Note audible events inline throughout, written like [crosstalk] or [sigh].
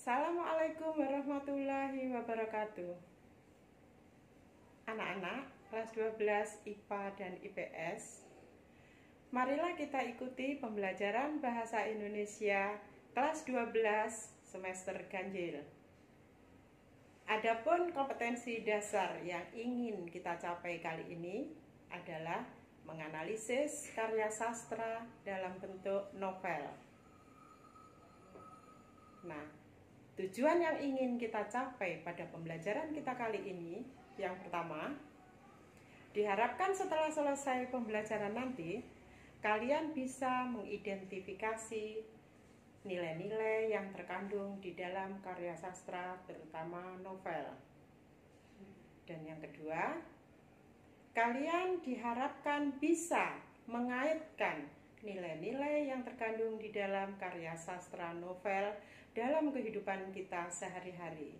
Assalamualaikum warahmatullahi wabarakatuh Anak-anak, kelas 12 IPA dan IPS Marilah kita ikuti pembelajaran Bahasa Indonesia kelas 12 semester ganjil Adapun kompetensi dasar yang ingin kita capai kali ini adalah menganalisis karya sastra dalam bentuk novel. Nah, Tujuan yang ingin kita capai pada pembelajaran kita kali ini, yang pertama, diharapkan setelah selesai pembelajaran nanti, kalian bisa mengidentifikasi nilai-nilai yang terkandung di dalam karya sastra, terutama novel. Dan yang kedua, kalian diharapkan bisa mengaitkan nilai-nilai yang terkandung di dalam karya sastra novel dalam kehidupan kita sehari-hari.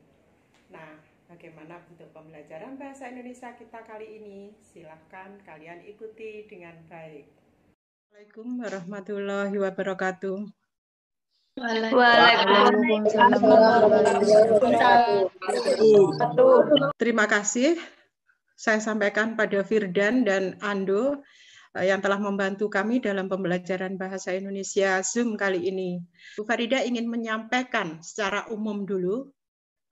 Nah, bagaimana bentuk pembelajaran bahasa Indonesia kita kali ini? Silahkan kalian ikuti dengan baik. Assalamualaikum warahmatullahi wabarakatuh. Waalaikumsalam Terima kasih saya sampaikan pada Firdan dan Ando Eh, yang telah membantu kami dalam pembelajaran bahasa Indonesia Zoom kali ini. Bu Farida ingin menyampaikan secara umum dulu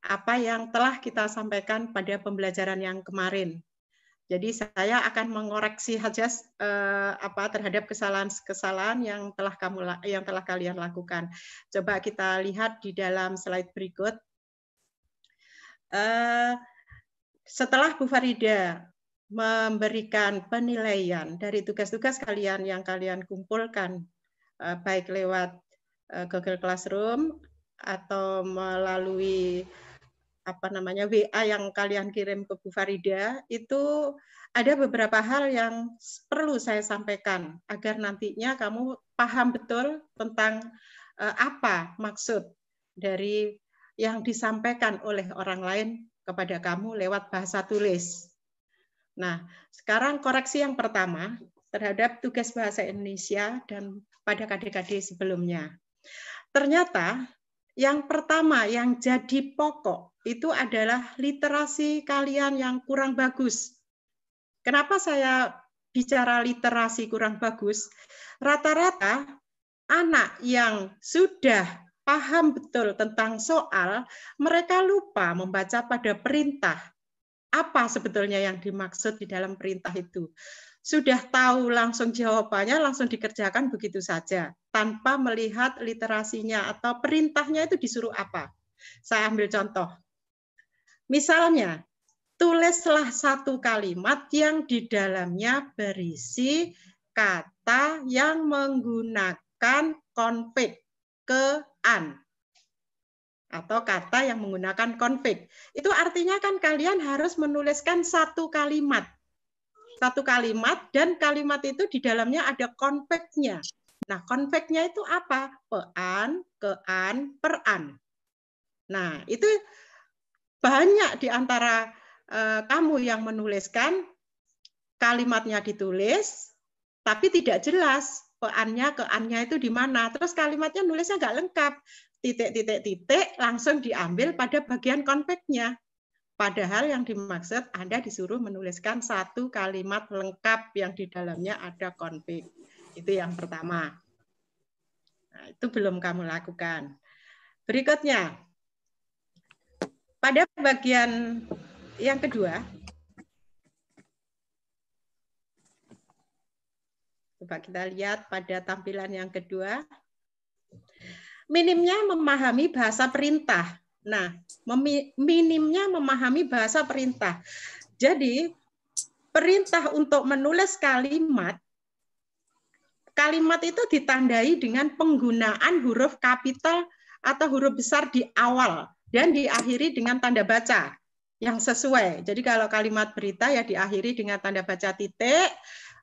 apa yang telah kita sampaikan pada pembelajaran yang kemarin. Jadi saya akan mengoreksi saja uh, apa terhadap kesalahan-kesalahan yang telah kamu yang telah kalian lakukan. Coba kita lihat di dalam slide berikut. Uh, setelah Bu Farida memberikan penilaian dari tugas-tugas kalian yang kalian kumpulkan eh, baik lewat eh, Google Classroom atau melalui apa namanya WA yang kalian kirim ke Bu Farida itu ada beberapa hal yang perlu saya sampaikan agar nantinya kamu paham betul tentang eh, apa maksud dari yang disampaikan oleh orang lain kepada kamu lewat bahasa tulis. Nah, sekarang koreksi yang pertama terhadap tugas bahasa Indonesia dan pada KDKD sebelumnya. Ternyata yang pertama yang jadi pokok itu adalah literasi kalian yang kurang bagus. Kenapa saya bicara literasi kurang bagus? Rata-rata anak yang sudah paham betul tentang soal, mereka lupa membaca pada perintah apa sebetulnya yang dimaksud di dalam perintah itu. Sudah tahu langsung jawabannya, langsung dikerjakan begitu saja, tanpa melihat literasinya atau perintahnya itu disuruh apa. Saya ambil contoh. Misalnya, tulislah satu kalimat yang di dalamnya berisi kata yang menggunakan konflik ke an atau kata yang menggunakan konflik. Itu artinya kan kalian harus menuliskan satu kalimat. Satu kalimat dan kalimat itu di dalamnya ada konfliknya. Nah, konfliknya itu apa? Pean, kean, peran. Nah, itu banyak di antara uh, kamu yang menuliskan kalimatnya ditulis tapi tidak jelas peannya keannya itu di mana. Terus kalimatnya nulisnya nggak lengkap titik-titik-titik langsung diambil pada bagian konveknya. Padahal yang dimaksud Anda disuruh menuliskan satu kalimat lengkap yang di dalamnya ada konflik. Itu yang pertama. Nah, itu belum kamu lakukan. Berikutnya, pada bagian yang kedua, coba kita lihat pada tampilan yang kedua minimnya memahami bahasa perintah. Nah, minimnya memahami bahasa perintah. Jadi, perintah untuk menulis kalimat kalimat itu ditandai dengan penggunaan huruf kapital atau huruf besar di awal dan diakhiri dengan tanda baca yang sesuai. Jadi kalau kalimat berita ya diakhiri dengan tanda baca titik,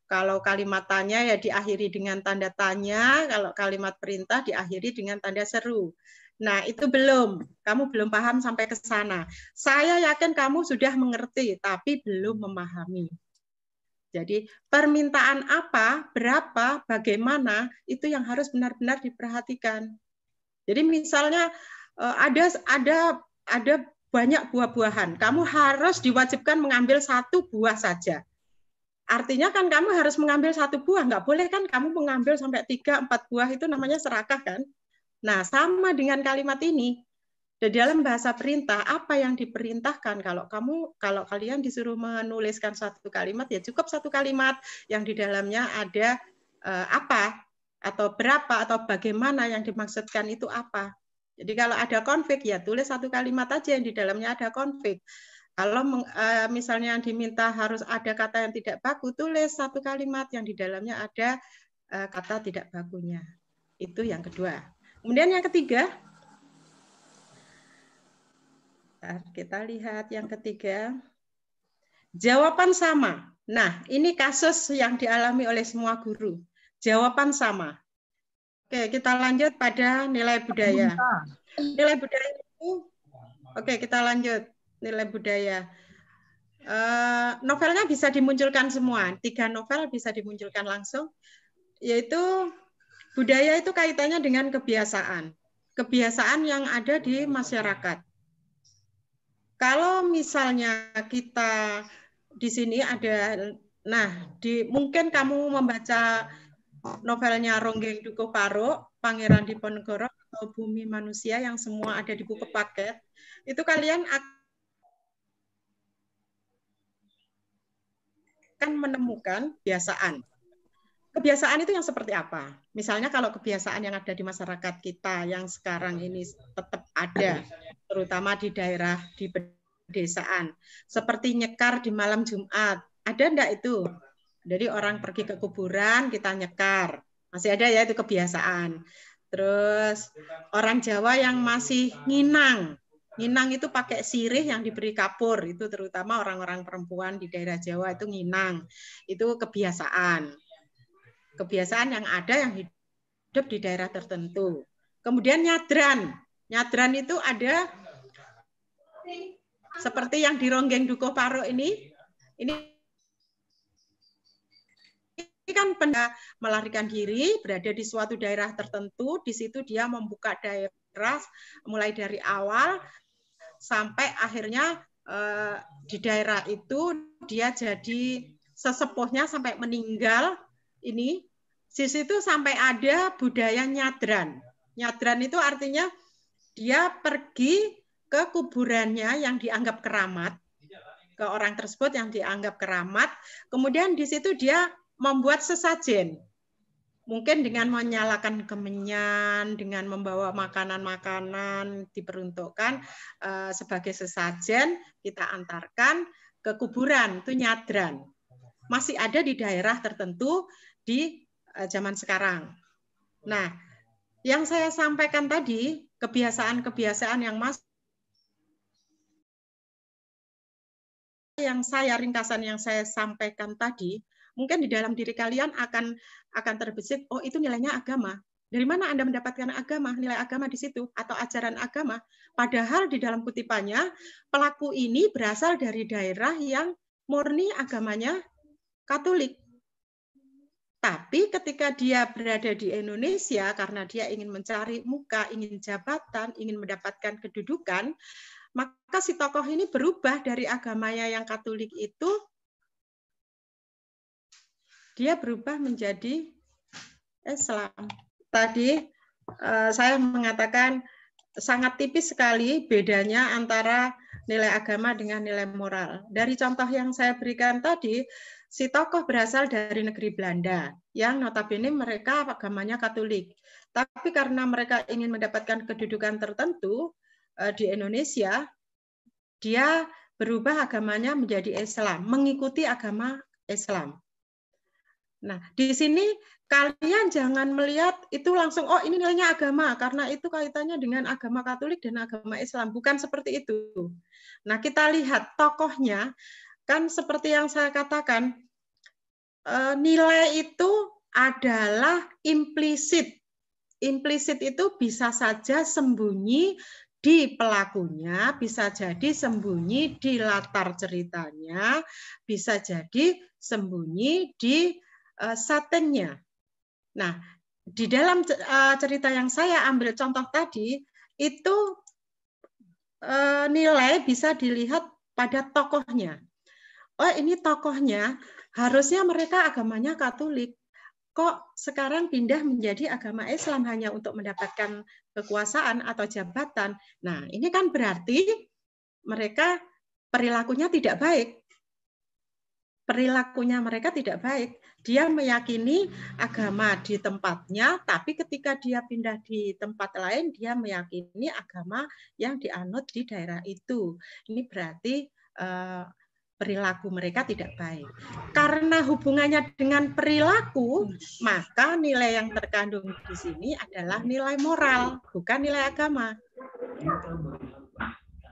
kalau kalimat tanya ya diakhiri dengan tanda tanya, kalau kalimat perintah diakhiri dengan tanda seru. Nah, itu belum. Kamu belum paham sampai ke sana. Saya yakin kamu sudah mengerti, tapi belum memahami. Jadi, permintaan apa, berapa, bagaimana, itu yang harus benar-benar diperhatikan. Jadi, misalnya eh, ada ada ada banyak buah-buahan. Kamu harus diwajibkan mengambil satu buah saja. Artinya kan kamu harus mengambil satu buah, nggak boleh kan kamu mengambil sampai tiga, empat buah itu namanya serakah kan? Nah, sama dengan kalimat ini. Di dalam bahasa perintah, apa yang diperintahkan kalau kamu kalau kalian disuruh menuliskan satu kalimat ya cukup satu kalimat yang di dalamnya ada eh, apa atau berapa atau bagaimana yang dimaksudkan itu apa. Jadi kalau ada konflik ya tulis satu kalimat aja yang di dalamnya ada konflik. Kalau eh, misalnya diminta harus ada kata yang tidak baku, tulis satu kalimat yang di dalamnya ada eh, kata tidak bakunya. Itu yang kedua. Kemudian yang ketiga, kita lihat yang ketiga. Jawaban sama. Nah, ini kasus yang dialami oleh semua guru. Jawaban sama. Oke, kita lanjut pada nilai budaya. Iya, nilai budaya itu, oke kita lanjut nilai budaya. Uh, novelnya bisa dimunculkan semua, tiga novel bisa dimunculkan langsung, yaitu budaya itu kaitannya dengan kebiasaan, kebiasaan yang ada di masyarakat. Kalau misalnya kita di sini ada, nah, di, mungkin kamu membaca novelnya Ronggeng Dukuh Paro, Pangeran Diponegoro atau Bumi Manusia yang semua ada di buku paket, itu kalian akan akan menemukan kebiasaan. Kebiasaan itu yang seperti apa? Misalnya kalau kebiasaan yang ada di masyarakat kita yang sekarang ini tetap ada, terutama di daerah di pedesaan, seperti nyekar di malam Jumat, ada enggak itu? Jadi orang pergi ke kuburan kita nyekar, masih ada ya itu kebiasaan. Terus orang Jawa yang masih nginang, Nginang itu pakai sirih yang diberi kapur, itu terutama orang-orang perempuan di daerah Jawa itu nginang. Itu kebiasaan. Kebiasaan yang ada yang hidup di daerah tertentu. Kemudian nyadran. Nyadran itu ada seperti yang di Ronggeng Dukuh Paro ini. Ini ini kan benda melarikan diri berada di suatu daerah tertentu, di situ dia membuka daerah mulai dari awal sampai akhirnya eh, di daerah itu dia jadi sesepuhnya sampai meninggal ini di situ sampai ada budaya nyadran. Nyadran itu artinya dia pergi ke kuburannya yang dianggap keramat, ke orang tersebut yang dianggap keramat. Kemudian di situ dia membuat sesajen mungkin dengan menyalakan kemenyan, dengan membawa makanan-makanan diperuntukkan eh, sebagai sesajen kita antarkan ke kuburan itu nyadran. Masih ada di daerah tertentu di eh, zaman sekarang. Nah, yang saya sampaikan tadi kebiasaan-kebiasaan yang masuk yang saya ringkasan yang saya sampaikan tadi mungkin di dalam diri kalian akan akan terbesit, oh itu nilainya agama. Dari mana Anda mendapatkan agama, nilai agama di situ atau ajaran agama? Padahal di dalam kutipannya pelaku ini berasal dari daerah yang murni agamanya Katolik. Tapi ketika dia berada di Indonesia karena dia ingin mencari muka, ingin jabatan, ingin mendapatkan kedudukan, maka si tokoh ini berubah dari agamanya yang Katolik itu dia berubah menjadi Islam. Tadi eh, saya mengatakan sangat tipis sekali bedanya antara nilai agama dengan nilai moral. Dari contoh yang saya berikan tadi, si tokoh berasal dari negeri Belanda yang notabene mereka agamanya Katolik. Tapi karena mereka ingin mendapatkan kedudukan tertentu eh, di Indonesia, dia berubah agamanya menjadi Islam, mengikuti agama Islam. Nah, di sini kalian jangan melihat itu langsung oh ini nilainya agama karena itu kaitannya dengan agama Katolik dan agama Islam, bukan seperti itu. Nah, kita lihat tokohnya kan seperti yang saya katakan eh, nilai itu adalah implisit. Implisit itu bisa saja sembunyi di pelakunya, bisa jadi sembunyi di latar ceritanya, bisa jadi sembunyi di Eh, Satenya. Nah, di dalam eh, cerita yang saya ambil contoh tadi, itu eh, nilai bisa dilihat pada tokohnya. Oh, ini tokohnya harusnya mereka agamanya Katolik. Kok sekarang pindah menjadi agama Islam hanya untuk mendapatkan kekuasaan atau jabatan? Nah, ini kan berarti mereka perilakunya tidak baik perilakunya mereka tidak baik. Dia meyakini agama di tempatnya, tapi ketika dia pindah di tempat lain, dia meyakini agama yang dianut di daerah itu. Ini berarti eh, perilaku mereka tidak baik. Karena hubungannya dengan perilaku, maka nilai yang terkandung di sini adalah nilai moral, bukan nilai agama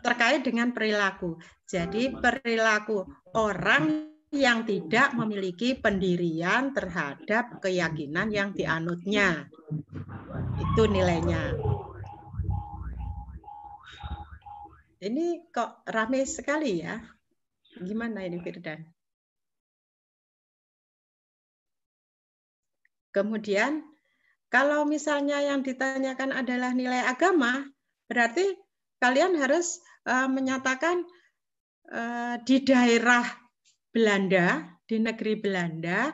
terkait dengan perilaku. Jadi perilaku orang yang tidak memiliki pendirian terhadap keyakinan yang dianutnya. Itu nilainya. Ini kok rame sekali ya. Gimana ini Firdan? Kemudian kalau misalnya yang ditanyakan adalah nilai agama, berarti kalian harus uh, menyatakan uh, di daerah Belanda, di negeri Belanda,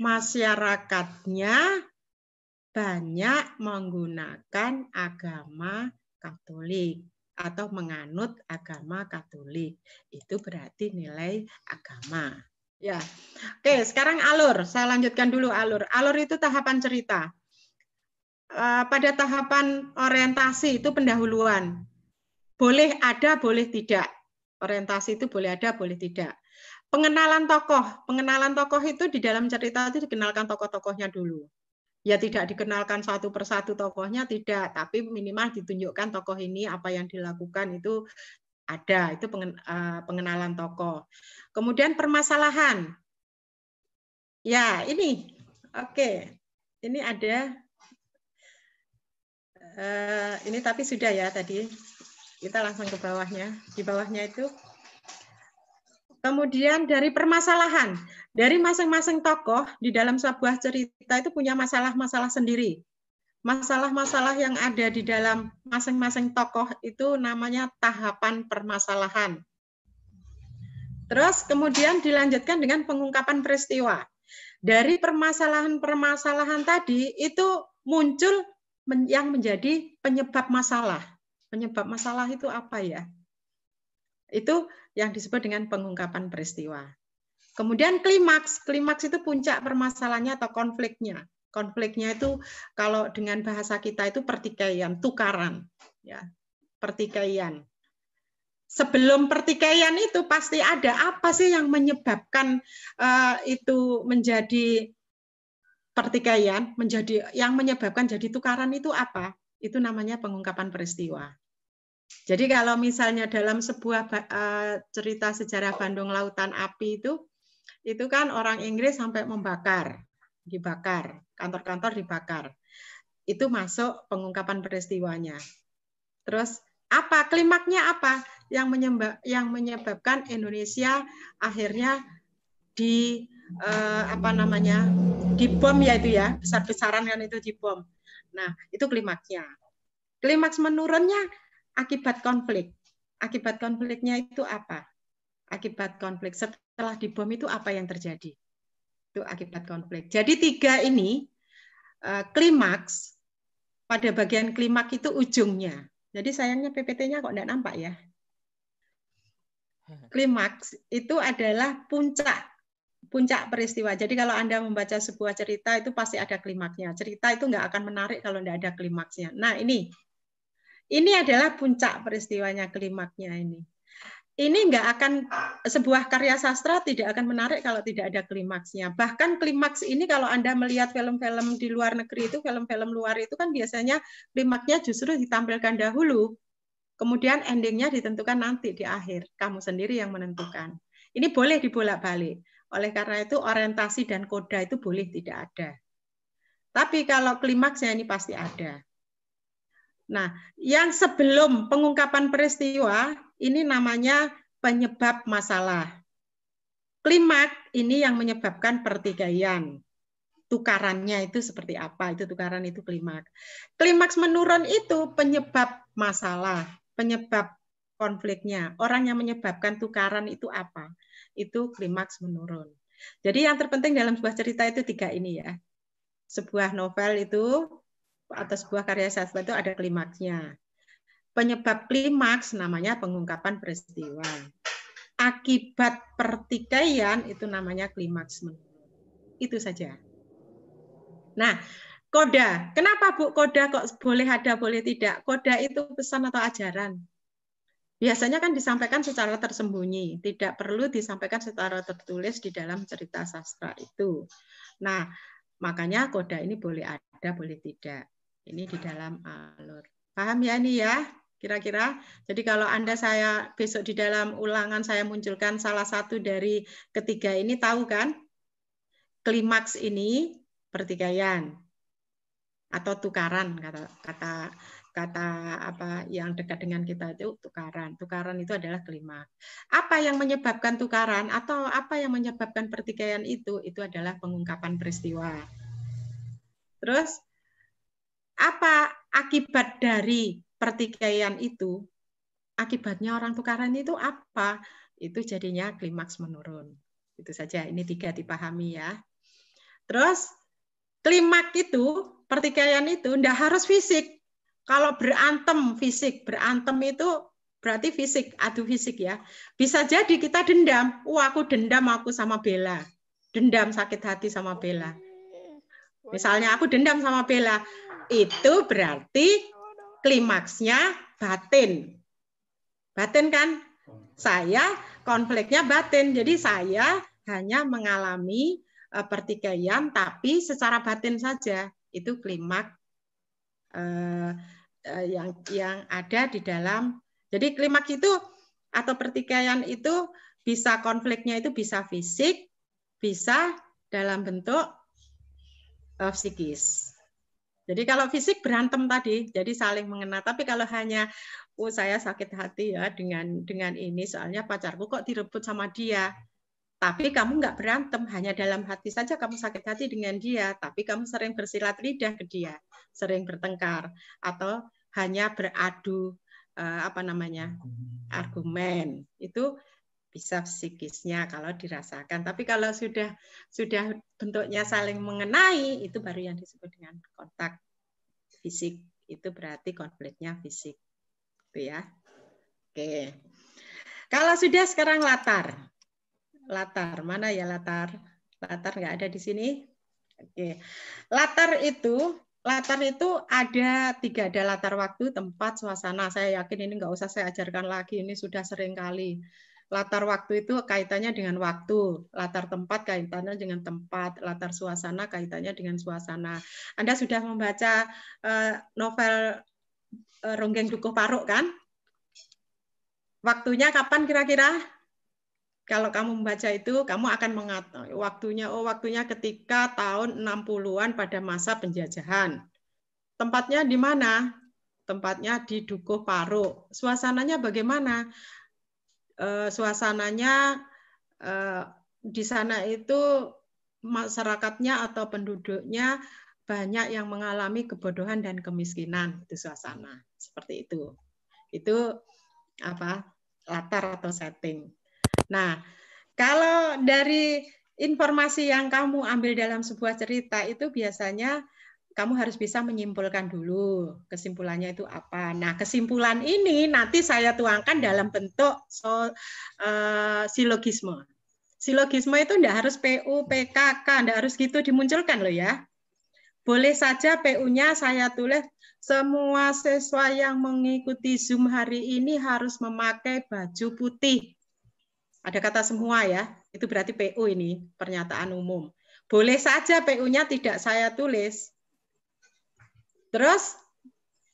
masyarakatnya banyak menggunakan agama Katolik atau menganut agama Katolik. Itu berarti nilai agama. Ya. Oke, sekarang alur. Saya lanjutkan dulu alur. Alur itu tahapan cerita. Eh, pada tahapan orientasi itu pendahuluan. Boleh ada, boleh tidak. Orientasi itu boleh ada, boleh tidak pengenalan tokoh. Pengenalan tokoh itu di dalam cerita itu dikenalkan tokoh-tokohnya dulu. Ya tidak dikenalkan satu persatu tokohnya tidak, tapi minimal ditunjukkan tokoh ini apa yang dilakukan itu ada itu eh, pengenalan tokoh. Kemudian permasalahan. Ya, ini. Oke. Ini ada eh, ini tapi sudah ya tadi. Kita langsung ke bawahnya. Di bawahnya itu kemudian dari permasalahan dari masing-masing tokoh di dalam sebuah cerita itu punya masalah-masalah sendiri masalah-masalah yang ada di dalam masing-masing tokoh itu namanya tahapan permasalahan. Terus kemudian dilanjutkan dengan pengungkapan peristiwa. Dari permasalahan-permasalahan tadi itu muncul yang menjadi penyebab masalah. Penyebab masalah itu apa ya? Itu yang disebut dengan pengungkapan peristiwa. Kemudian klimaks, klimaks itu puncak permasalahannya atau konfliknya. Konfliknya itu kalau dengan bahasa kita itu pertikaian, tukaran, ya, pertikaian. Sebelum pertikaian itu pasti ada apa sih yang menyebabkan uh, itu menjadi pertikaian, menjadi yang menyebabkan jadi tukaran itu apa? Itu namanya pengungkapan peristiwa. Jadi kalau misalnya dalam sebuah eh, cerita sejarah Bandung Lautan Api itu, itu kan orang Inggris sampai membakar, dibakar, kantor-kantor dibakar. Itu masuk pengungkapan peristiwanya. Terus apa klimaknya apa yang menyebab, yang menyebabkan Indonesia akhirnya di eh, apa namanya dibom ya itu ya besar-besaran kan itu dibom. Nah itu klimaknya. Klimaks menurunnya akibat konflik. Akibat konfliknya itu apa? Akibat konflik setelah dibom itu apa yang terjadi? Itu akibat konflik. Jadi tiga ini eh, klimaks pada bagian klimaks itu ujungnya. Jadi sayangnya PPT-nya kok tidak nampak ya. [laughs] Klimaks itu adalah puncak puncak peristiwa. Jadi kalau Anda membaca sebuah cerita itu pasti ada klimaksnya. Cerita itu nggak akan menarik kalau nggak ada klimaksnya. Nah ini ini adalah puncak peristiwanya klimaknya ini. Ini nggak akan sebuah karya sastra tidak akan menarik kalau tidak ada klimaksnya. Bahkan klimaks ini kalau anda melihat film-film di luar negeri itu, film-film luar itu kan biasanya klimaksnya justru ditampilkan dahulu, kemudian endingnya ditentukan nanti di akhir. Kamu sendiri yang menentukan. Ini boleh dibolak-balik. Oleh karena itu orientasi dan koda itu boleh tidak ada. Tapi kalau klimaksnya ini pasti ada. Nah, yang sebelum pengungkapan peristiwa ini namanya penyebab masalah. Klimak ini yang menyebabkan pertikaian. Tukarannya itu seperti apa? Itu tukaran itu klimak. Klimaks menurun itu penyebab masalah, penyebab konfliknya. Orang yang menyebabkan tukaran itu apa? Itu klimaks menurun. Jadi yang terpenting dalam sebuah cerita itu tiga ini ya. Sebuah novel itu atau sebuah karya sastra itu ada klimaksnya. Penyebab klimaks namanya pengungkapan peristiwa. Akibat pertikaian itu namanya klimaks. Itu saja. Nah, koda. Kenapa Bu koda kok boleh ada, boleh tidak? Koda itu pesan atau ajaran. Biasanya kan disampaikan secara tersembunyi, tidak perlu disampaikan secara tertulis di dalam cerita sastra itu. Nah, makanya koda ini boleh ada, boleh tidak. Ini di dalam alur. Paham ya ini ya? Kira-kira. Jadi kalau Anda saya besok di dalam ulangan saya munculkan salah satu dari ketiga ini tahu kan? Klimaks ini pertikaian atau tukaran kata kata kata apa yang dekat dengan kita itu tukaran. Tukaran itu adalah klimaks. Apa yang menyebabkan tukaran atau apa yang menyebabkan pertikaian itu itu adalah pengungkapan peristiwa. Terus apa akibat dari pertikaian itu? Akibatnya orang tukaran itu apa? Itu jadinya klimaks menurun. Itu saja, ini tiga dipahami ya. Terus klimaks itu, pertikaian itu tidak harus fisik. Kalau berantem fisik, berantem itu berarti fisik, adu fisik ya. Bisa jadi kita dendam, wah oh, aku dendam aku sama Bella. Dendam sakit hati sama Bella. Misalnya aku dendam sama Bella, itu berarti klimaksnya batin. Batin kan? Saya konfliknya batin. Jadi saya hanya mengalami e, pertikaian tapi secara batin saja. Itu klimaks e, e, yang yang ada di dalam. Jadi klimaks itu atau pertikaian itu bisa konfliknya itu bisa fisik, bisa dalam bentuk psikis. Jadi kalau fisik berantem tadi, jadi saling mengena. Tapi kalau hanya oh saya sakit hati ya dengan dengan ini soalnya pacarku kok direbut sama dia. Tapi kamu nggak berantem, hanya dalam hati saja kamu sakit hati dengan dia. Tapi kamu sering bersilat lidah ke dia, sering bertengkar atau hanya beradu eh, apa namanya argumen itu bisa psikisnya kalau dirasakan. Tapi kalau sudah sudah bentuknya saling mengenai itu baru yang disebut dengan kontak fisik. Itu berarti konfliknya fisik. Itu ya. Oke. Kalau sudah sekarang latar. Latar mana ya latar? Latar nggak ada di sini. Oke. Latar itu Latar itu ada tiga, ada latar waktu, tempat, suasana. Saya yakin ini nggak usah saya ajarkan lagi, ini sudah sering kali latar waktu itu kaitannya dengan waktu, latar tempat kaitannya dengan tempat, latar suasana kaitannya dengan suasana. Anda sudah membaca uh, novel uh, Ronggeng Dukuh Paruk kan? Waktunya kapan kira-kira? Kalau kamu membaca itu, kamu akan mengatakan waktunya, oh waktunya ketika tahun 60-an pada masa penjajahan. Tempatnya di mana? Tempatnya di Dukuh Paruk. Suasananya bagaimana? Eh, suasananya eh, di sana itu masyarakatnya atau penduduknya banyak yang mengalami kebodohan dan kemiskinan itu suasana seperti itu itu apa latar atau setting nah kalau dari informasi yang kamu ambil dalam sebuah cerita itu biasanya kamu harus bisa menyimpulkan dulu kesimpulannya itu apa. Nah, kesimpulan ini nanti saya tuangkan dalam bentuk so, uh, silogisme. Silogisme itu tidak harus PU, PKK, tidak harus gitu dimunculkan loh ya. Boleh saja PU-nya saya tulis semua siswa yang mengikuti Zoom hari ini harus memakai baju putih. Ada kata semua ya. Itu berarti PU ini, pernyataan umum. Boleh saja PU-nya tidak saya tulis, Terus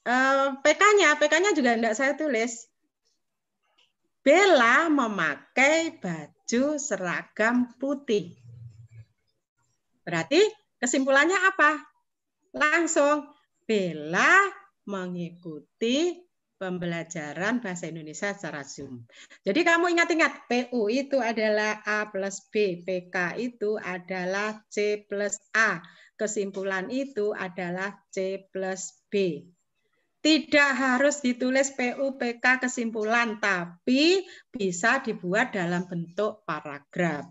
eh, PK-nya, PK-nya juga tidak saya tulis. Bella memakai baju seragam putih. Berarti kesimpulannya apa? Langsung Bella mengikuti pembelajaran bahasa Indonesia secara Zoom. Jadi kamu ingat-ingat, PU itu adalah A plus B, PK itu adalah C plus A, kesimpulan itu adalah C plus B. Tidak harus ditulis PUPK kesimpulan, tapi bisa dibuat dalam bentuk paragraf.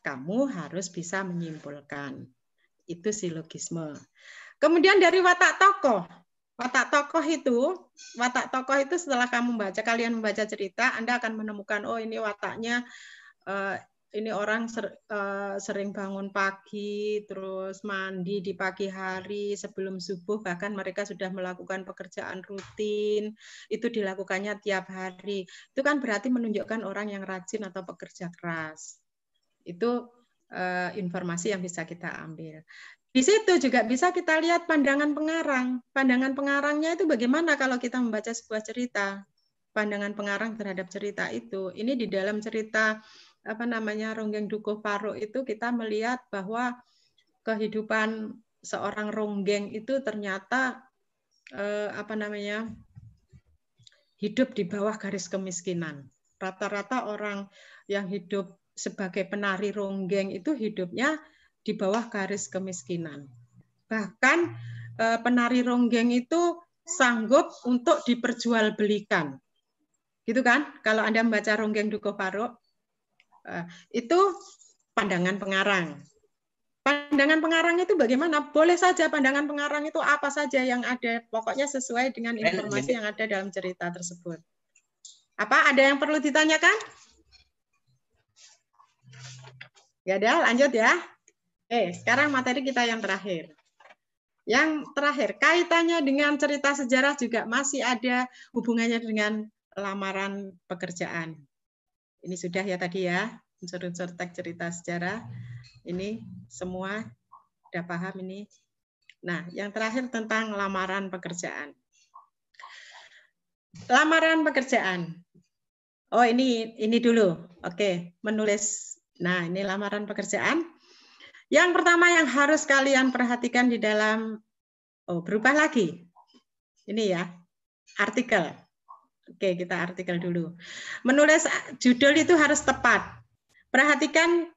Kamu harus bisa menyimpulkan. Itu silogisme. Kemudian dari watak tokoh. Watak tokoh itu, watak tokoh itu setelah kamu membaca, kalian membaca cerita, Anda akan menemukan, oh ini wataknya eh, ini orang ser, uh, sering bangun pagi, terus mandi di pagi hari sebelum subuh, bahkan mereka sudah melakukan pekerjaan rutin, itu dilakukannya tiap hari. Itu kan berarti menunjukkan orang yang rajin atau pekerja keras. Itu uh, informasi yang bisa kita ambil. Di situ juga bisa kita lihat pandangan pengarang. Pandangan pengarangnya itu bagaimana kalau kita membaca sebuah cerita. Pandangan pengarang terhadap cerita itu. Ini di dalam cerita apa namanya ronggeng dukuh paruk itu kita melihat bahwa kehidupan seorang ronggeng itu ternyata eh, apa namanya hidup di bawah garis kemiskinan. Rata-rata orang yang hidup sebagai penari ronggeng itu hidupnya di bawah garis kemiskinan. Bahkan eh, penari ronggeng itu sanggup untuk diperjualbelikan. Gitu kan? Kalau Anda membaca Ronggeng Dukuh Paruk, Eh, itu pandangan pengarang. Pandangan pengarang itu bagaimana? Boleh saja pandangan pengarang itu apa saja yang ada, pokoknya sesuai dengan informasi yang ada dalam cerita tersebut. Apa ada yang perlu ditanyakan? Ya ada, lanjut ya. Oke, eh, sekarang materi kita yang terakhir. Yang terakhir, kaitannya dengan cerita sejarah juga masih ada hubungannya dengan lamaran pekerjaan. Ini sudah ya tadi ya, unsur-unsur teks cerita sejarah. Ini semua sudah paham ini. Nah, yang terakhir tentang lamaran pekerjaan. Lamaran pekerjaan. Oh, ini ini dulu. Oke, menulis. Nah, ini lamaran pekerjaan. Yang pertama yang harus kalian perhatikan di dalam oh, berubah lagi. Ini ya, artikel. Oke, kita artikel dulu. Menulis judul itu harus tepat. Perhatikan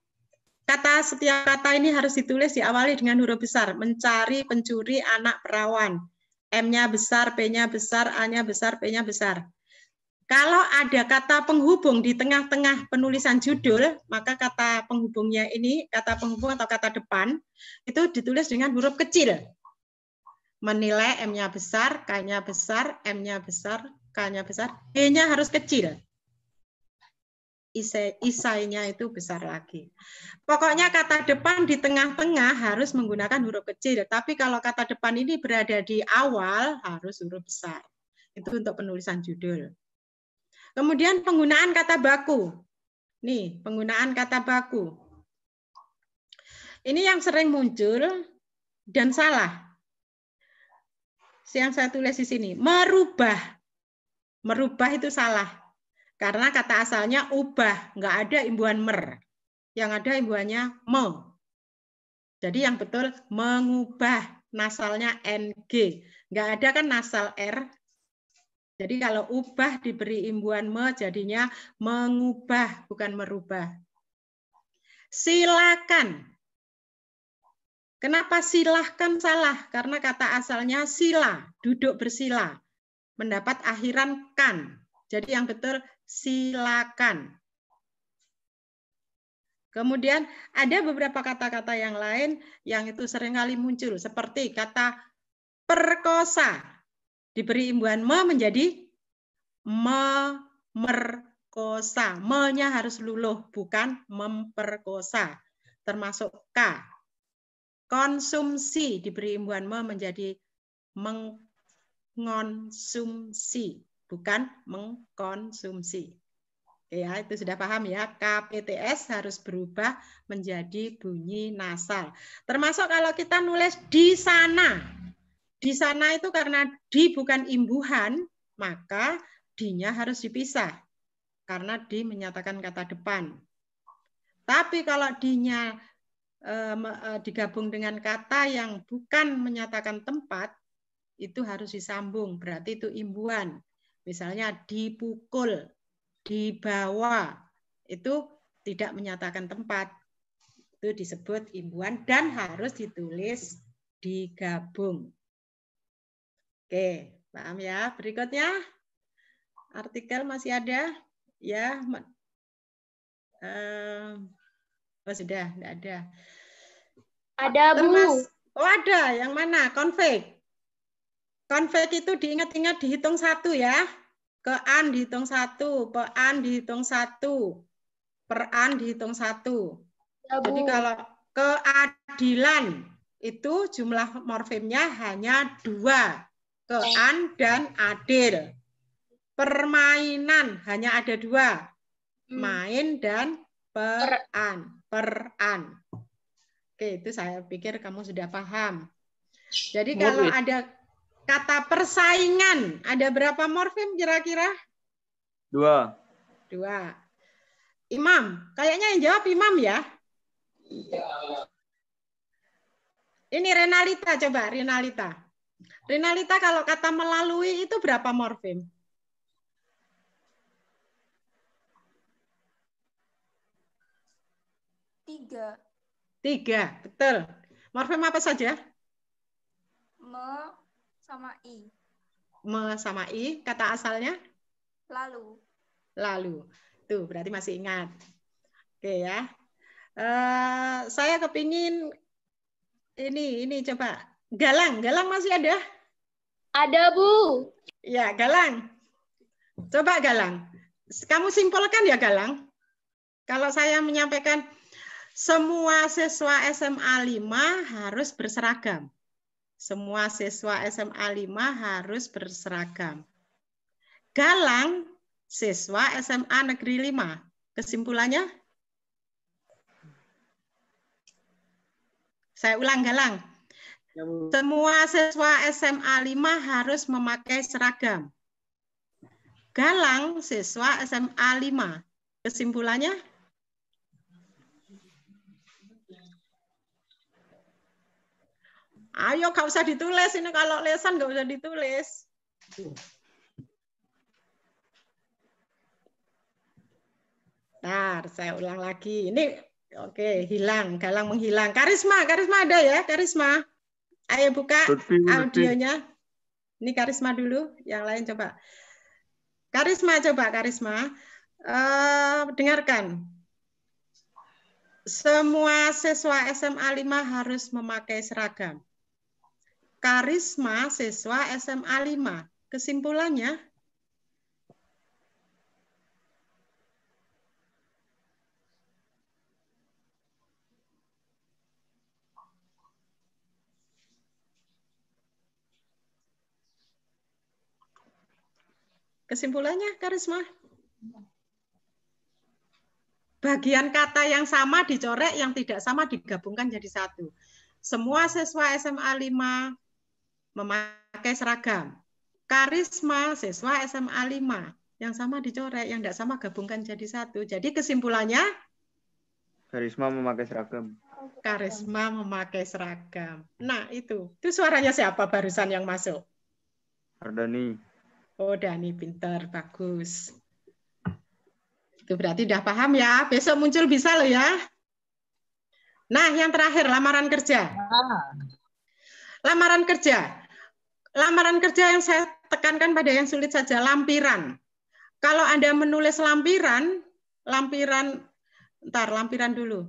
kata setiap kata ini harus ditulis diawali dengan huruf besar. Mencari pencuri anak perawan. M-nya besar, P-nya besar, A-nya besar, P-nya besar. Kalau ada kata penghubung di tengah-tengah penulisan judul, maka kata penghubungnya ini, kata penghubung atau kata depan, itu ditulis dengan huruf kecil. Menilai M-nya besar, K-nya besar, M-nya besar, K-nya besar, D-nya harus kecil. Isai, isainya itu besar lagi. Pokoknya kata depan di tengah-tengah harus menggunakan huruf kecil, tapi kalau kata depan ini berada di awal harus huruf besar. Itu untuk penulisan judul. Kemudian penggunaan kata baku. Nih, penggunaan kata baku. Ini yang sering muncul dan salah. Yang saya tulis di sini, merubah merubah itu salah. Karena kata asalnya ubah, nggak ada imbuhan mer. Yang ada imbuhannya me. Jadi yang betul mengubah nasalnya ng. Nggak ada kan nasal r. Jadi kalau ubah diberi imbuhan me jadinya mengubah bukan merubah. Silakan. Kenapa silahkan salah? Karena kata asalnya sila, duduk bersila mendapat akhiran kan. Jadi yang betul silakan. Kemudian ada beberapa kata-kata yang lain yang itu seringkali muncul seperti kata perkosa. Diberi imbuhan me menjadi memerkosa. Me-nya harus luluh bukan memperkosa. Termasuk k. Konsumsi diberi imbuhan me menjadi meng mengkonsumsi, bukan mengkonsumsi. Ya, itu sudah paham ya. KPTS harus berubah menjadi bunyi nasal. Termasuk kalau kita nulis di sana. Di sana itu karena di bukan imbuhan, maka dinya harus dipisah. Karena di menyatakan kata depan. Tapi kalau dinya eh, eh, digabung dengan kata yang bukan menyatakan tempat, itu harus disambung, berarti itu imbuan. Misalnya dipukul, dibawa, itu tidak menyatakan tempat. Itu disebut imbuan dan harus ditulis digabung. Oke, paham ya? Berikutnya, artikel masih ada? Ya, Uh, oh sudah, tidak ada. Ada Termas, bu. Oh ada, yang mana? Konflik. Konvek itu diingat-ingat dihitung satu ya. kean dihitung satu, pean dihitung satu, peran dihitung satu. Ya, Jadi kalau keadilan itu jumlah morfemnya hanya dua, kean dan adil. Permainan hanya ada dua, hmm. main dan peran, peran. Oke, itu saya pikir kamu sudah paham. Jadi kalau ada Kata persaingan, ada berapa morfem kira-kira? Dua. Dua. Imam, kayaknya yang jawab Imam ya? Iya. Ini Renalita, coba Renalita. Renalita kalau kata melalui itu berapa morfem? Tiga. Tiga, betul. Morfem apa saja? sama i. Me sama i, kata asalnya? Lalu. Lalu. Tuh, berarti masih ingat. Oke ya. Uh, saya kepingin ini, ini coba. Galang, Galang masih ada? Ada, Bu. Ya, Galang. Coba Galang. Kamu simpulkan ya, Galang. Kalau saya menyampaikan semua siswa SMA 5 harus berseragam. Semua siswa SMA 5 harus berseragam. Galang siswa SMA Negeri 5. Kesimpulannya? Saya ulang galang. Ya, Semua siswa SMA 5 harus memakai seragam. Galang siswa SMA 5. Kesimpulannya? Ayo gak usah ditulis ini kalau lesan gak usah ditulis. Ntar, saya ulang lagi. Ini oke, okay, hilang, galang menghilang. Karisma, karisma ada ya, karisma. Ayo buka audionya. Ini karisma dulu, yang lain coba. Karisma coba, karisma. Uh, dengarkan. Semua siswa SMA 5 harus memakai seragam karisma siswa SMA 5. Kesimpulannya, Kesimpulannya, Karisma? Bagian kata yang sama dicorek, yang tidak sama digabungkan jadi satu. Semua siswa SMA 5 memakai seragam. Karisma siswa SMA 5 yang sama dicoret, yang tidak sama gabungkan jadi satu. Jadi kesimpulannya karisma memakai seragam. Karisma memakai seragam. Nah, itu. Itu suaranya siapa barusan yang masuk? Ardani. Oh, Dani pinter, bagus. Itu berarti udah paham ya. Besok muncul bisa loh ya. Nah, yang terakhir lamaran kerja. Ah. Lamaran kerja Lamaran kerja yang saya tekankan pada yang sulit saja, lampiran. Kalau Anda menulis lampiran, lampiran, ntar lampiran dulu.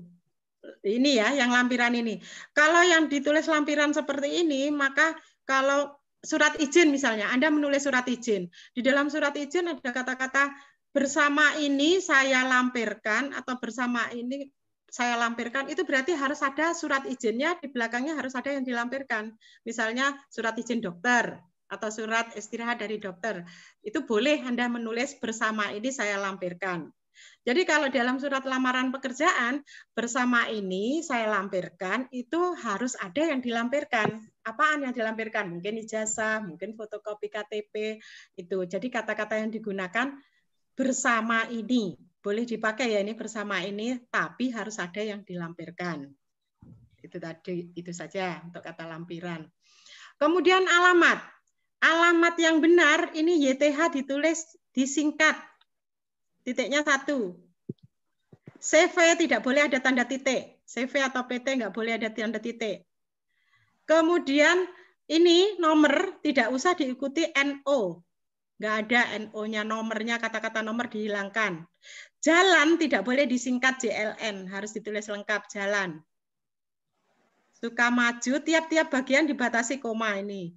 Ini ya, yang lampiran ini. Kalau yang ditulis lampiran seperti ini, maka kalau surat izin misalnya, Anda menulis surat izin. Di dalam surat izin ada kata-kata bersama ini saya lampirkan atau bersama ini saya lampirkan itu berarti harus ada surat izinnya di belakangnya harus ada yang dilampirkan. Misalnya surat izin dokter atau surat istirahat dari dokter. Itu boleh Anda menulis bersama ini saya lampirkan. Jadi kalau dalam surat lamaran pekerjaan bersama ini saya lampirkan itu harus ada yang dilampirkan. Apaan yang dilampirkan? Mungkin ijazah, mungkin fotokopi KTP itu. Jadi kata-kata yang digunakan bersama ini boleh dipakai ya ini bersama ini, tapi harus ada yang dilampirkan. Itu tadi, itu saja untuk kata lampiran. Kemudian alamat. Alamat yang benar ini YTH ditulis disingkat. Titiknya satu. CV tidak boleh ada tanda titik. CV atau PT nggak boleh ada tanda titik. Kemudian ini nomor tidak usah diikuti NO. Nggak ada NO-nya, nomornya, kata-kata nomor dihilangkan. Jalan tidak boleh disingkat JLN, harus ditulis lengkap jalan. suka maju tiap-tiap bagian dibatasi koma ini.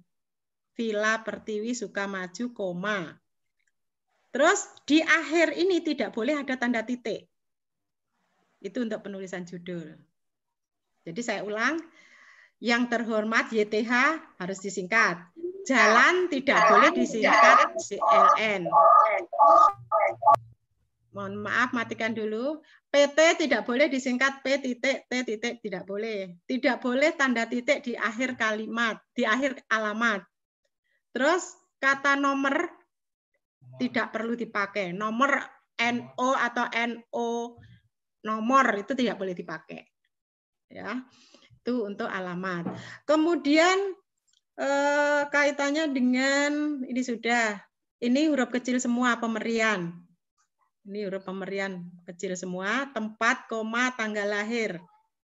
Villa Pertiwi suka maju koma. Terus di akhir ini tidak boleh ada tanda titik. Itu untuk penulisan judul. Jadi saya ulang, yang terhormat YTH harus disingkat. Jalan tidak boleh disingkat CLN. Mohon maaf, matikan dulu. PT tidak boleh disingkat P titik, T titik, tidak boleh. Tidak boleh tanda titik di akhir kalimat, di akhir alamat. Terus kata nomor tidak perlu dipakai. Nomor NO atau NO nomor itu tidak boleh dipakai. Ya. Itu untuk alamat. Kemudian eh, kaitannya dengan ini sudah. Ini huruf kecil semua pemerian. Ini huruf pemerian kecil semua, tempat, koma, tanggal lahir.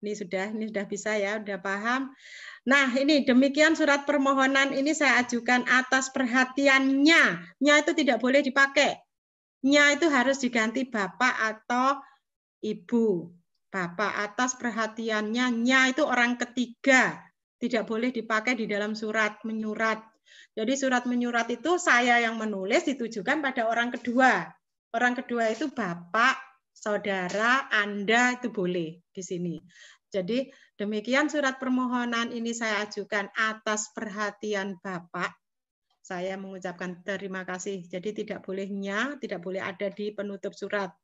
Ini sudah, ini sudah bisa ya, sudah paham. Nah, ini demikian surat permohonan ini saya ajukan atas perhatiannya. Nya itu tidak boleh dipakai. Nya itu harus diganti bapak atau ibu. Bapak atas perhatiannya, nya itu orang ketiga tidak boleh dipakai di dalam surat menyurat. Jadi surat menyurat itu saya yang menulis ditujukan pada orang kedua. Orang kedua itu bapak, saudara, Anda itu boleh di sini. Jadi demikian surat permohonan ini saya ajukan atas perhatian Bapak. Saya mengucapkan terima kasih. Jadi tidak bolehnya, tidak boleh ada di penutup surat.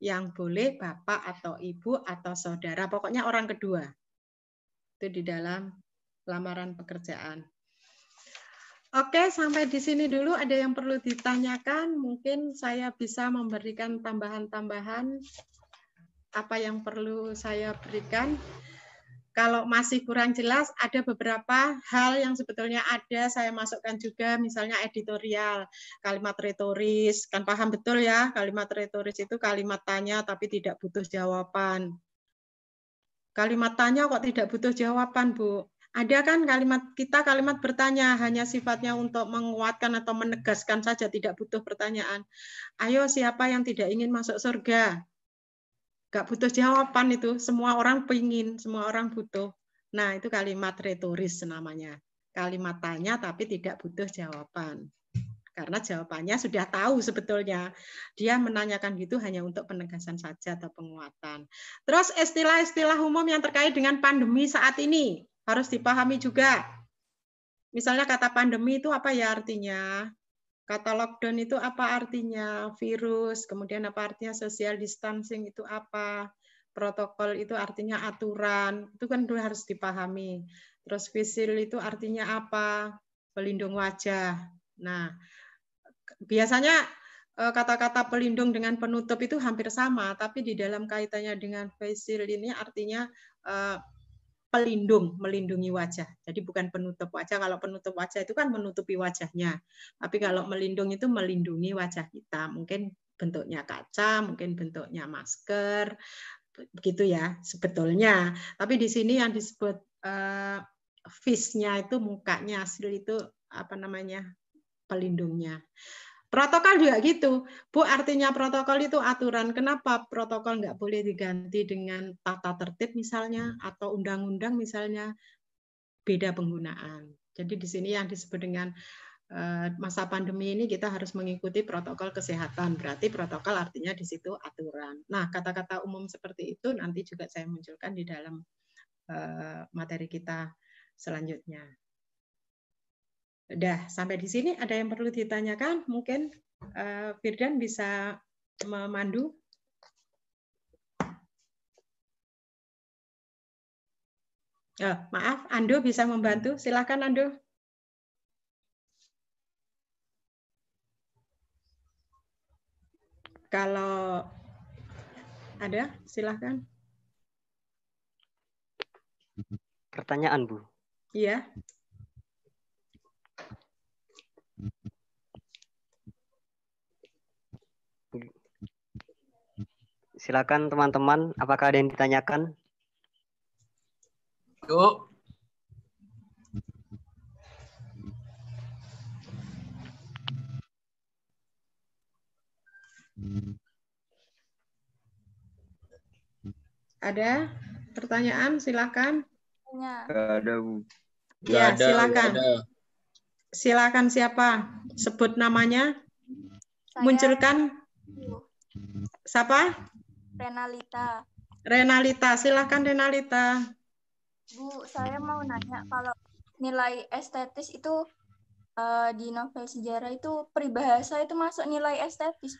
Yang boleh Bapak atau Ibu atau Saudara, pokoknya orang kedua. Itu di dalam lamaran pekerjaan. Oke, sampai di sini dulu. Ada yang perlu ditanyakan? Mungkin saya bisa memberikan tambahan-tambahan apa yang perlu saya berikan. Kalau masih kurang jelas, ada beberapa hal yang sebetulnya ada saya masukkan juga, misalnya editorial, kalimat retoris. Kan paham betul ya, kalimat retoris itu kalimat tanya tapi tidak butuh jawaban. Kalimat tanya kok tidak butuh jawaban, Bu? Ada kan kalimat kita kalimat bertanya hanya sifatnya untuk menguatkan atau menegaskan saja tidak butuh pertanyaan. Ayo siapa yang tidak ingin masuk surga? Gak butuh jawaban itu, semua orang pingin, semua orang butuh. Nah, itu kalimat retoris namanya. Kalimat tanya tapi tidak butuh jawaban. Karena jawabannya sudah tahu sebetulnya. Dia menanyakan gitu hanya untuk penegasan saja atau penguatan. Terus istilah-istilah umum yang terkait dengan pandemi saat ini harus dipahami juga. Misalnya kata pandemi itu apa ya artinya? Kata lockdown itu apa artinya? Virus, kemudian apa artinya social distancing itu apa? Protokol itu artinya aturan, itu kan dulu harus dipahami. Terus visil itu artinya apa? Pelindung wajah. Nah, biasanya eh, kata-kata pelindung dengan penutup itu hampir sama, tapi di dalam kaitannya dengan facial ini artinya eh, pelindung, melindungi wajah. Jadi bukan penutup wajah. Kalau penutup wajah itu kan menutupi wajahnya. Tapi kalau melindung itu melindungi wajah kita. Mungkin bentuknya kaca, mungkin bentuknya masker, begitu ya sebetulnya. Tapi di sini yang disebut uh, eh, face-nya itu mukanya hasil itu apa namanya pelindungnya. Protokol juga gitu. Bu, artinya protokol itu aturan. Kenapa protokol nggak boleh diganti dengan tata tertib misalnya, atau undang-undang misalnya, beda penggunaan. Jadi di sini yang disebut dengan eh, masa pandemi ini kita harus mengikuti protokol kesehatan. Berarti protokol artinya di situ aturan. Nah, kata-kata umum seperti itu nanti juga saya munculkan di dalam eh, materi kita selanjutnya. Udah, sampai di sini ada yang perlu ditanyakan? Mungkin uh, Firdan bisa memandu. Oh, maaf, Ando bisa membantu. Silakan Ando. Kalau ada, silakan. Pertanyaan, Bu. Iya. silakan teman-teman, apakah ada yang ditanyakan? Yuk. Ada pertanyaan? Silakan. Ya. Ada bu. Ya, ada, silakan. Ada. Silakan siapa? Sebut namanya. Saya. Munculkan. Siapa? Renalita. Renalita, silahkan Renalita. Bu, saya mau nanya kalau nilai estetis itu uh, di novel sejarah itu peribahasa itu masuk nilai estetis?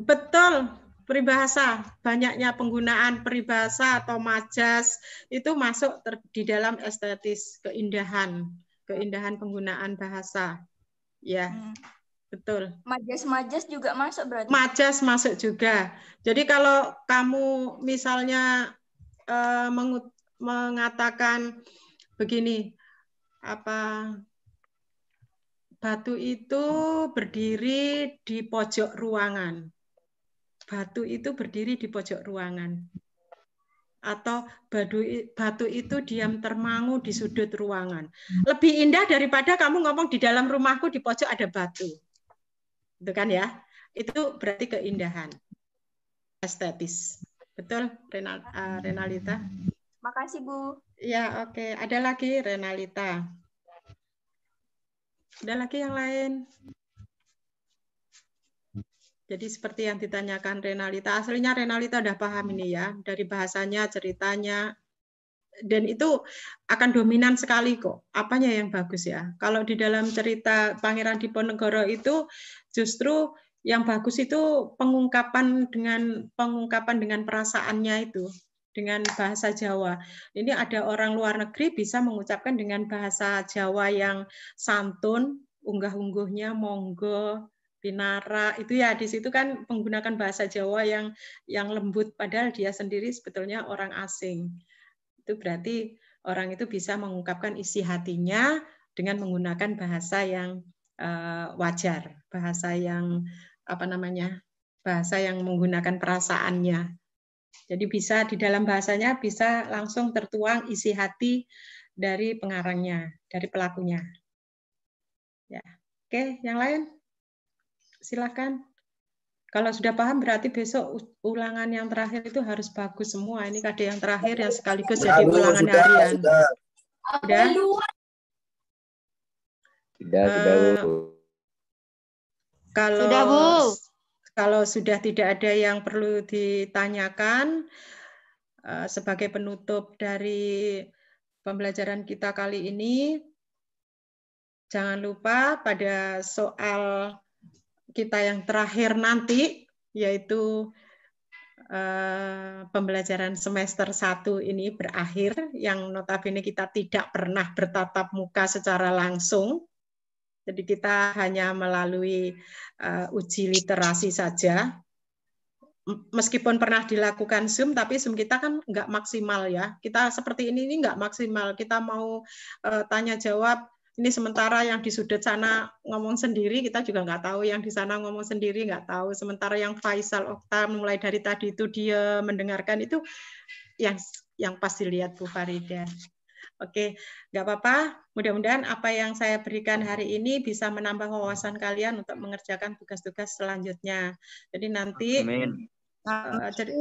Betul, peribahasa. Banyaknya penggunaan peribahasa atau majas itu masuk ter, di dalam estetis keindahan, keindahan penggunaan bahasa. Ya. Hmm. Betul. Majas-majas juga masuk berarti. Majas masuk juga. Jadi kalau kamu misalnya eh, mengut mengatakan begini, apa batu itu berdiri di pojok ruangan. Batu itu berdiri di pojok ruangan. Atau batu, batu itu diam termangu di sudut ruangan. Lebih indah daripada kamu ngomong di dalam rumahku di pojok ada batu itu kan ya itu berarti keindahan estetis betul Renal, uh, Renalita makasih Bu ya oke okay. ada lagi Renalita ada lagi yang lain jadi seperti yang ditanyakan Renalita, aslinya Renalita udah paham ini ya, dari bahasanya, ceritanya, dan itu akan dominan sekali kok. Apanya yang bagus ya? Kalau di dalam cerita Pangeran Diponegoro itu justru yang bagus itu pengungkapan dengan pengungkapan dengan perasaannya itu dengan bahasa Jawa. Ini ada orang luar negeri bisa mengucapkan dengan bahasa Jawa yang santun, unggah-ungguhnya monggo, Binara itu ya di situ kan menggunakan bahasa Jawa yang yang lembut padahal dia sendiri sebetulnya orang asing. Itu berarti orang itu bisa mengungkapkan isi hatinya dengan menggunakan bahasa yang uh, wajar, bahasa yang apa namanya? bahasa yang menggunakan perasaannya. Jadi bisa di dalam bahasanya bisa langsung tertuang isi hati dari pengarangnya, dari pelakunya. Ya. Oke, yang lain? Silakan. Kalau sudah paham berarti besok ulangan yang terakhir itu harus bagus semua. Ini kade yang terakhir yang sekaligus jadi ulangan sudah, harian. Sudah. Sudah. Sudah, eh, kalau sudah, Bu. kalau sudah tidak ada yang perlu ditanyakan uh, sebagai penutup dari pembelajaran kita kali ini jangan lupa pada soal kita yang terakhir nanti yaitu Uh, pembelajaran semester 1 ini berakhir yang notabene kita tidak pernah bertatap muka secara langsung. Jadi kita hanya melalui uh, uji literasi saja. Meskipun pernah dilakukan Zoom, tapi Zoom kita kan nggak maksimal ya. Kita seperti ini ini nggak maksimal. Kita mau uh, tanya jawab ini sementara yang di sudut sana ngomong sendiri kita juga nggak tahu yang di sana ngomong sendiri nggak tahu sementara yang Faisal Okta mulai dari tadi itu dia mendengarkan itu yang yang pasti lihat Bu Farida. Oke, nggak apa-apa. Mudah-mudahan apa yang saya berikan hari ini bisa menambah wawasan kalian untuk mengerjakan tugas-tugas selanjutnya. Jadi nanti Uh, jadi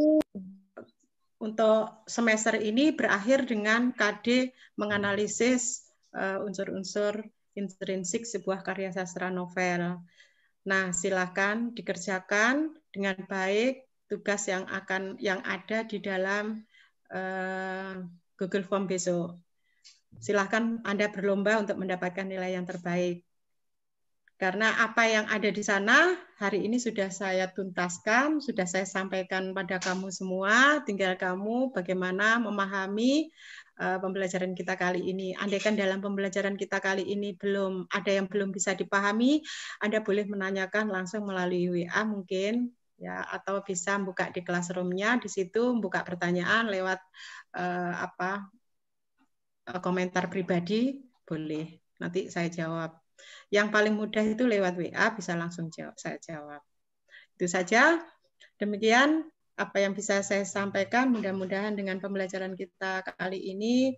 untuk semester ini berakhir dengan KD menganalisis Eh, unsur-unsur intrinsik sebuah karya sastra novel. Nah, silakan dikerjakan dengan baik tugas yang akan yang ada di dalam uh, Google Form besok. Silakan Anda berlomba untuk mendapatkan nilai yang terbaik. Karena apa yang ada di sana hari ini sudah saya tuntaskan, sudah saya sampaikan pada kamu semua, tinggal kamu bagaimana memahami eh, pembelajaran kita kali ini. Andaikan dalam pembelajaran kita kali ini belum ada yang belum bisa dipahami, Anda boleh menanyakan langsung melalui WA mungkin ya atau bisa buka di classroom-nya di situ buka pertanyaan lewat uh, apa eh, komentar pribadi boleh nanti saya jawab yang paling mudah itu lewat WA bisa langsung jawab, saya jawab. Itu saja. Demikian apa yang bisa saya sampaikan. Mudah-mudahan dengan pembelajaran kita kali ini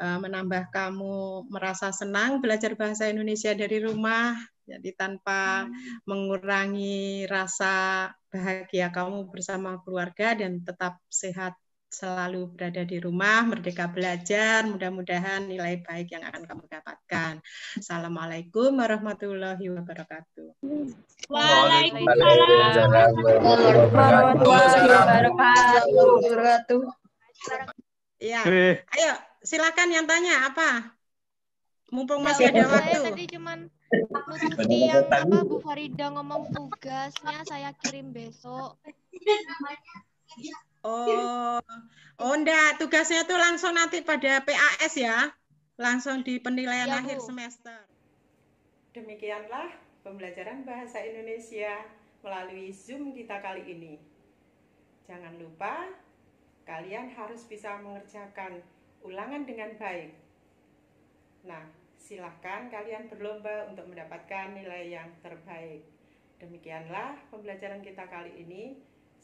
eh, menambah kamu merasa senang belajar bahasa Indonesia dari rumah. Jadi tanpa mengurangi rasa bahagia kamu bersama keluarga dan tetap sehat selalu berada di rumah, merdeka belajar, mudah-mudahan nilai baik yang akan kamu dapatkan. Assalamualaikum warahmatullahi wabarakatuh. Iya, Waalaikumsalam warahmatullahi wabarakatuh. Ya, ayo silakan yang tanya apa? Mumpung masih ada waktu. Saya tadi cuman seperti yang apa Bu Farida ngomong tugasnya saya kirim besok. Oh, oh enggak, tugasnya tuh langsung nanti pada PAS ya, langsung di penilaian ya, akhir semester. Demikianlah pembelajaran bahasa Indonesia melalui Zoom kita kali ini. Jangan lupa, kalian harus bisa mengerjakan ulangan dengan baik. Nah, silahkan kalian berlomba untuk mendapatkan nilai yang terbaik. Demikianlah pembelajaran kita kali ini.